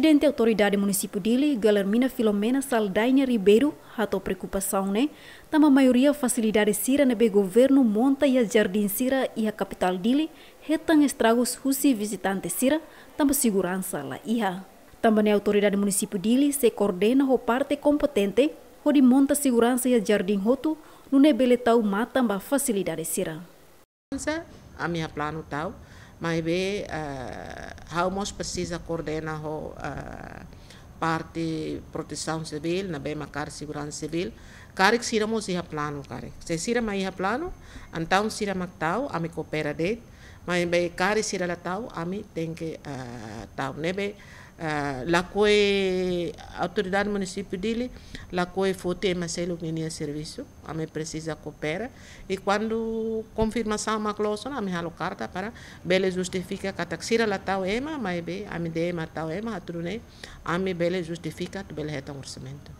Presidente Autoridade Municipal Dili, Galermina Filomena Saldanha Ribeiro, ratou preocupação, ne, Tama maioria facilidade Cira nebe governo monta e a Jardim Cira e a capital estragos husi visitante Sira tama segurança la iha. Também a autoridade município Dili se coordena ho parte competente, di monta segurança e a Jardim Roto, no bele tau mata ba facilidade Cira. A minha plano tal, mas be uh... Haumos precisa coordenar a parte proteção civil, na bem macar segurança civil. Cara que sira ir a plano, cara. Se sira ir a plano, então sira mactau, a me coopera de. Mas bem cara sira la tau, a me tem que eh, tau, né bem? Ah, la koe autoridade município dele la koe fote maselo menia serviço a me precisa coopera e quando confirmação ma closa a me halo carta para bele justifica kataksira la tau ema mai be a me de ma tau ema atrune a me bele justifica tu bele heta orçamento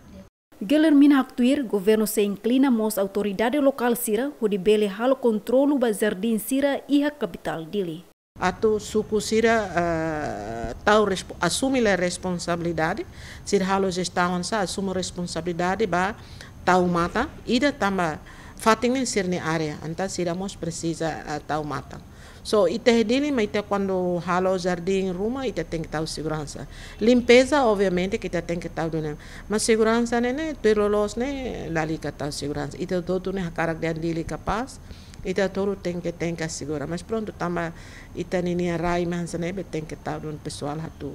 Guilhermina Actuir, governo se inclina mos autoridade local Sira, o de bele halo controlo ba Jardim Sira e a capital dele atau suku sira uh, eh, tahu assumilah responsabilidade sira halos setahun sa assumir responsabilidade ba tahu mata ida tambah fatingin sir ni area anta sira mos precisa uh, eh, tahu mata So, ite dili mas ite quando rala o jardim, ruma, ite tem que tau segurança. Limpeza, obviamente, que ite tem que tau dona. Mas segurança, né, né, tu lolos, né, lali que estar segurança. Ite todo, né, a dili dele capaz ita touro tem que tem que segurar mas pronto tama ita ninia rai mas né tem que estar um pessoal hatu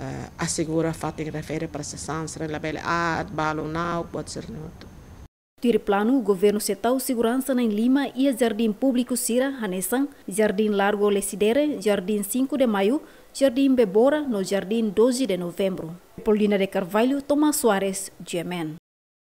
uh, assegura fato em refere para se sansra labele a balo não pode ser não Tiri plano, o governo setau segurança em Lima e Jardim Público Sira, Hanessan, Jardim Largo Lecidere, Jardim 5 de Maio, Jardim Bebora no Jardim 12 de Novembro. Paulina de Carvalho, Tomás Soares, Gemen.